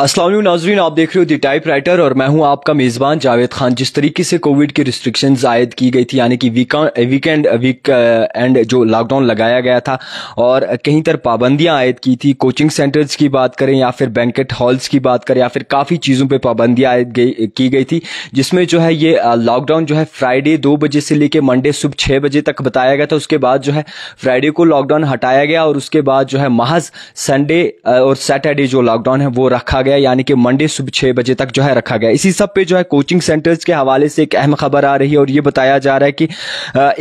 असलम नाजरीन आप देख रहे हो दी टाइप राइटर और मैं हूं आपका मेज़बान जावेद खान जिस तरीके से कोविड की रिस्ट्रिक्शन आयद की गई थी यानी कि वीकेंड वीक एंड जो लॉकडाउन लगाया गया था और कहीं तर पाबंदियां आयद की थी कोचिंग सेंटर्स की बात करें या फिर बैंकेट हॉल्स की बात करें या फिर काफ़ी चीज़ों पर पाबंदियां आयद की गई थी जिसमें जो है ये लॉकडाउन uh, जो है फ्राइडे दो बजे से लेकर मंडे सुबह छः बजे तक बताया गया था उसके बाद जो है फ्राइडे को लॉकडाउन हटाया गया और उसके बाद जो है महज संडे uh, और सैटरडे जो लॉकडाउन है वो रखा रखा गया यानी कि मंडे सुबह छह बजे तक जो है रखा गया इसी सब पे जो है कोचिंग सेंटर्स के हवाले से एक अहम खबर आ रही है और ये बताया जा रहा है कि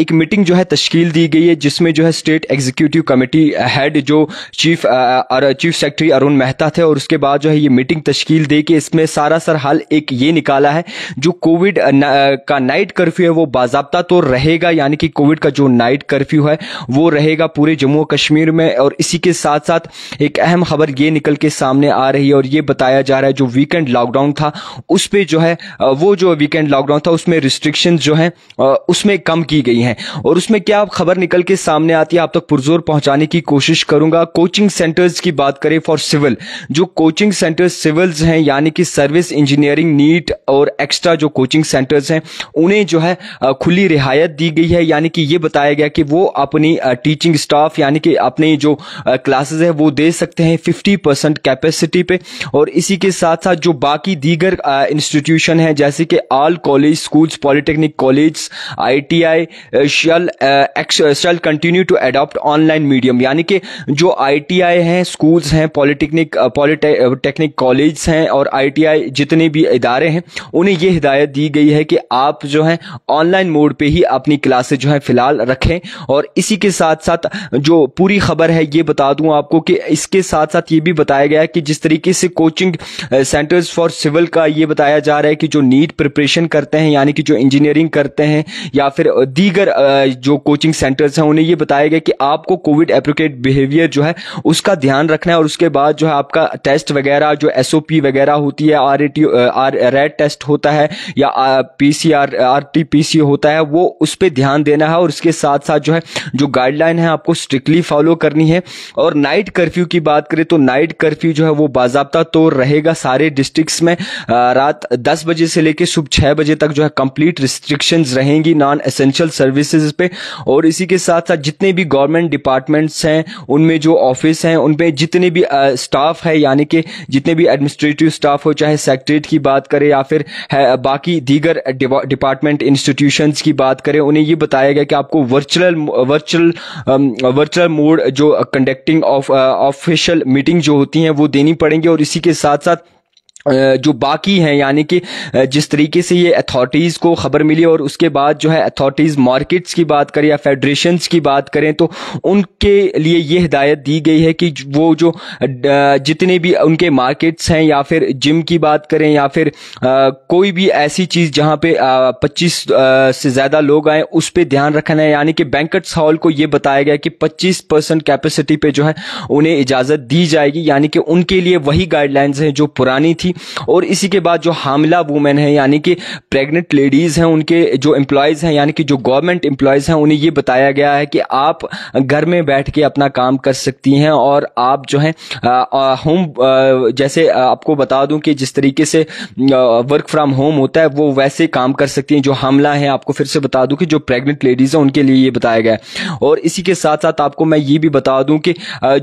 एक मीटिंग जो है तश्कील दी गई है जिसमें जो है स्टेट एग्जीक्यूटिव कमेटी हेड जो chief chief secretary Arun Mehta थे और उसके बाद जो है ये मीटिंग तश्कील दे के इसमें सारा सर हाल एक ये निकाला है जो कोविड का नाइट कर्फ्यू है वो बाजाबता तो रहेगा यानी कि कोविड का जो नाइट कर्फ्यू है वो रहेगा पूरे जम्मू कश्मीर में और इसी के साथ साथ एक अहम खबर ये निकल के सामने आ रही है और ये बताया जा रहा है जो वीकेंड लॉकडाउन था उस पर जो है वो जो वीकेंड लॉकडाउन था उसमें रिस्ट्रिक्शन जो है उसमें कम की गई हैं और उसमें क्या खबर निकल के सामने आती है आप तक पुरजोर पहुंचाने की कोशिश करूंगा कोचिंग सेंटर्स की बात करें फॉर सिविल जो कोचिंग सेंटर्स सिविल्स हैं यानी कि सर्विस इंजीनियरिंग नीट और एक्स्ट्रा जो कोचिंग सेंटर्स हैं उन्हें जो है खुली रियायत दी गई है यानी कि यह बताया गया कि वो अपनी टीचिंग स्टाफ यानी कि अपने जो क्लासेस है वो दे सकते हैं फिफ्टी कैपेसिटी पे और और इसी के साथ साथ जो बाकी दीगर इंस्टीट्यूशन है जैसे कि all college schools polytechnic college ITI shall shall continue to adopt online medium यानी कि जो आईटीआई हैं स्कूल्स हैं पॉलिटेक्निक पॉलिटेक्निक कॉलेज हैं और आईटीआई जितने भी इदारे हैं उन्हें यह हिदायत दी गई है कि आप जो है ऑनलाइन मोड पे ही अपनी क्लासेज जो है फिलहाल रखें और इसी के साथ साथ जो पूरी खबर है ये बता दूं आपको कि इसके साथ साथ ये भी बताया गया है कि जिस तरीके से coach coaching centres for civil का ये बताया जा रहा है कि जो नीट प्रिपरेशन करते हैं यानी कि जो इंजीनियरिंग करते हैं या फिर uh, दीगर uh, जो कोचिंग सेंटर्स हैं उन्हें ये बताया गया कि आपको कोविड एप्रोकेट बिहेवियर जो है उसका ध्यान रखना है और उसके बाद जो है आपका टेस्ट वगैरह जो एस वगैरह होती है आर आर रेड टेस्ट होता है या P C R R T P C होता है वो उस पर ध्यान देना है और उसके साथ साथ जो है जो गाइडलाइन है आपको स्ट्रिक्टली फॉलो करनी है और नाइट कर्फ्यू की बात करें तो नाइट कर्फ्यू जो है वो बाजाबता तो तो रहेगा सारे डिस्ट्रिक्ट्स में रात दस बजे से लेकर सुबह छह बजे तक जो है कंप्लीट रिस्ट्रिक्शंस रहेंगी नॉन एसेंशियल सर्विसेज पे और इसी के साथ साथ जितने भी गवर्नमेंट डिपार्टमेंट्स हैं उनमें जो ऑफिस हैं उनमें जितने भी स्टाफ है यानी कि जितने भी एडमिनिस्ट्रेटिव स्टाफ हो चाहे सेक्रेटरीट की बात करें या फिर बाकी दीगर डिपार्टमेंट इंस्टीट्यूशन की बात करें उन्हें यह बताया गया कि आपको वर्चुअल वर्चुअल वर्चुअल मोड जो कंडक्टिंग ऑफ ऑफिशियल मीटिंग जो होती है वो देनी पड़ेंगी और इसी के साथ साथ जो बाकी हैं यानी कि जिस तरीके से ये अथॉरिटीज़ को खबर मिली और उसके बाद जो है अथॉरिटीज़ मार्केट्स की बात करें या फेडरेशंस की बात करें तो उनके लिए ये हिदायत दी गई है कि वो जो जितने भी उनके मार्केट्स हैं या फिर जिम की बात करें या फिर कोई भी ऐसी चीज़ जहाँ पे पच्चीस से ज़्यादा लोग आए उस पर ध्यान रखना है यानी कि बैंकट्स हॉल को ये बताया गया कि पच्चीस परसेंट कैपेसिटी पे जो है उन्हें इजाज़त दी जाएगी यानी कि उनके लिए वही गाइडलाइंस हैं जो पुरानी थी थी और इसी के बाद जो हामला वुमेन है यानी कि प्रेग्नेंट लेडीज़ हैं उनके जो एम्प्लॉयज़ हैं यानी कि जो गवर्नमेंट एम्प्लॉयज़ हैं उन्हें ये बताया गया है कि आप घर में बैठ के अपना काम कर सकती हैं और आप जो है होम जैसे आपको बता दूं कि जिस तरीके से वर्क फ्रॉम होम होता है वो वैसे काम कर सकती हैं जो हमला है आपको फिर से बता दूं कि जो प्रेग्नेंट लेडीज़ हैं उनके लिए ये बताया गया है और इसी के साथ साथ आपको मैं ये भी बता दूं कि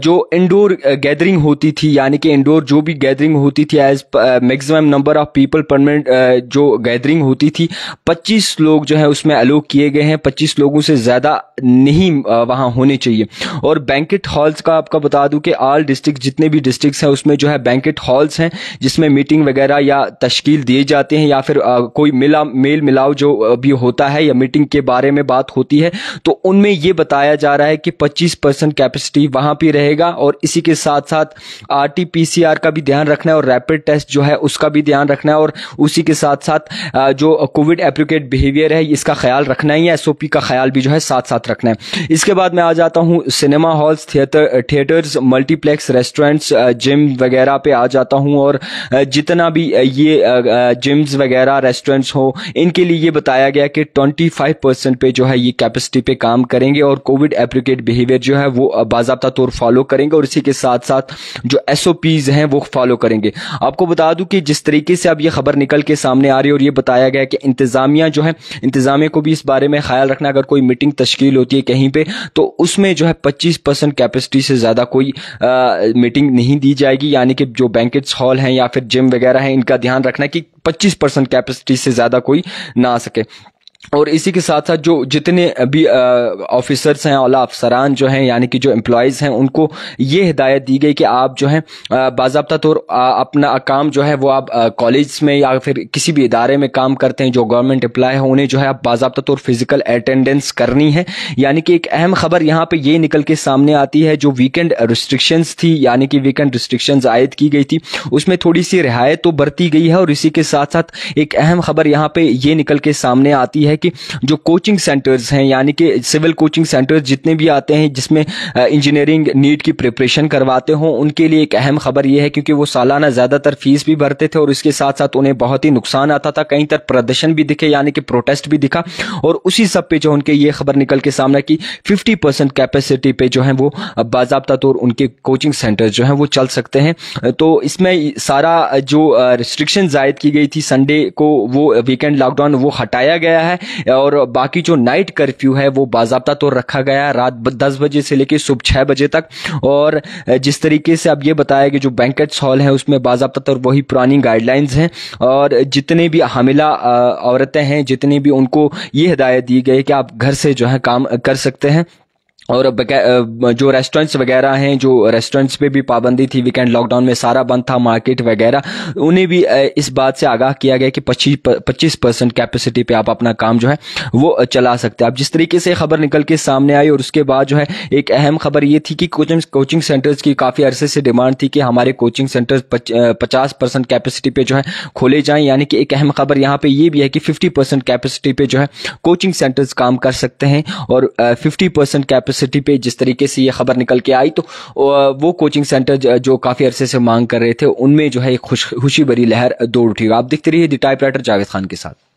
जो इंडोर गैदरिंग होती थी यानी कि इंडोर जो भी गैदरिंग होती थी as per, maximum number of people permanent जो गैदरिंग होती थी 25 लोग जो है उसमें अलो किए गए हैं 25 लोगों से ज़्यादा नहीं वहां होने चाहिए और बैंकेट हॉल्स का आपका बता दूं कि ऑल डिस्ट्रिक्ट जितने भी डिस्ट्रिक्ट हैं उसमें जो है बैंकेट हॉल्स हैं जिसमें मीटिंग वगैरह या तश्कील दिए जाते हैं या फिर कोई मिला मेल मिलाव जो भी होता है या मीटिंग के बारे में बात होती है तो उनमें यह बताया जा रहा है कि पच्चीस परसेंट कैपेसिटी वहां पर रहेगा और इसी के साथ साथ आर का भी ध्यान रखना है और रैपिड टेस्ट जो है उसका भी ध्यान रखना है और उसी के साथ साथ जो कोविड एप्रिकेट बिहेवियर है इसका ख्याल रखना ही है एसओपी का ख्याल भी जो है साथ साथ रखना है इसके बाद मैं आ जाता हूँ cinema halls theatre theatres multiplex restaurants gym वगैरह पे आ जाता हूँ और जितना भी ये जिम्स वगैरह रेस्टोरेंट्स हो इनके लिए ये बताया गया कि ट्वेंटी परसेंट पे जो है ये कैपेसिटी पे काम करेंगे और कोविड एप्रिकेट बिहेवियर जो है वो बाजाबा तौर फॉलो करेंगे और इसी के साथ साथ जो एसओपीज हैं वो फॉलो करेंगे आपको बता दूं कि जिस तरीके से अब ये खबर निकल के सामने आ रही है और ये बताया गया कि इंतज़ामिया जो है इंतज़ामिया को भी इस बारे में ख्याल रखना अगर कोई मीटिंग तश्कील होती है कहीं पर तो उसमें जो है पच्चीस परसेंट कैपेसिटी से ज़्यादा कोई मीटिंग नहीं दी जाएगी यानी कि जो बैंकेट्स हॉल हैं या फिर जिम वगैरह हैं इनका ध्यान रखना कि पच्चीस परसेंट कैपेसिटी से ज़्यादा कोई ना आ सके और इसी के साथ साथ जो जितने भी ऑफिसर्स हैं अला अफसरान जो हैं यानी कि जो एम्प्लॉयज़ हैं उनको ये हिदायत दी गई कि आप जो है बाबा तौर अपना काम जो है वो आप कॉलेज में या फिर किसी भी इदारे में काम करते हैं जो गवर्नमेंट एम्प्लॉय है उन्हें जो है आप बाबा तौर फिज़िकल अटेंडेंस करनी है यानी कि एक अहम खबर यहाँ पर ये निकल के सामने आती है जो वीकेंड रिस्ट्रिक्शंस थी यानी कि वीकेंड रिस्ट्रिक्शंस आयद की गई थी उसमें थोड़ी सी रहायत तो बरती गई है और इसी के साथ साथ एक अहम खबर यहाँ पर ये निकल के सामने आती है है कि जो कोचिंग सेंटर्स हैं यानी कि सिविल कोचिंग सेंटर्स जितने भी आते हैं जिसमें इंजीनियरिंग नीट की प्रिपरेशन करवाते हों उनके लिए एक अहम खबर यह है क्योंकि वो सालाना ज़्यादातर फीस भी भरते थे और इसके साथ साथ उन्हें बहुत ही नुकसान आता था कहीं तक प्रदर्शन भी दिखे यानी कि प्रोटेस्ट भी दिखा और उसी सब पे जो उनके ये खबर निकल के सामने की फिफ्टी परसेंट कैपेसिटी पे जो है वो बाबा तौर उनके कोचिंग सेंटर जो है वो चल सकते हैं तो इसमें सारा जो रिस्ट्रिक्शन जायद की गई थी संडे को वो वीकेंड लॉकडाउन वो हटाया गया है और बाकी जो नाइट कर्फ्यू है वो बाजाबता तो रखा गया रात दस बजे से लेकर सुबह छह बजे तक और जिस तरीके से अब ये बताया कि जो बैंकेट्स हॉल है उसमें बाजाबता तौर तो वही पुरानी गाइडलाइंस हैं और जितने भी हामिला औरतें हैं जितने भी उनको ये हिदायत दी गई कि आप घर से जो है काम कर सकते हैं और जो रेस्टोरेंट्स वगैरह हैं जो रेस्टोरेंट्स पे भी पाबंदी थी वीकेंड लॉकडाउन में सारा बंद था मार्केट वगैरह उन्हें भी इस बात से आगाह किया गया कि पच्चीस परसेंट कैपेसिटी पे आप अपना काम जो है वो चला सकते हैं अब जिस तरीके से खबर निकल के सामने आई और उसके बाद जो है एक अहम खबर ये थी कि कोचिंग कोचिंग सेंटर्स की काफ़ी अरसे से डिमांड थी कि हमारे कोचिंग सेंटर्स पचास परसेंट कैपेसिटी पे जो है खोले जाएं यानी कि एक अहम खबर यहाँ पे ये भी है कि फिफ्टी परसेंट कैपेसिटी पे जो है कोचिंग सेंटर्स काम कर सकते हैं और फिफ्टी परसेंट कैपेसिटी यूनिवर्सिटी पे जिस तरीके से ये खबर निकल के आई तो वो कोचिंग सेंटर जो काफ़ी अरसे से मांग कर रहे थे उनमें जो है खुशी भरी लहर दौड़ उठी आप देखते रहिए the typewriter Javed Khan के साथ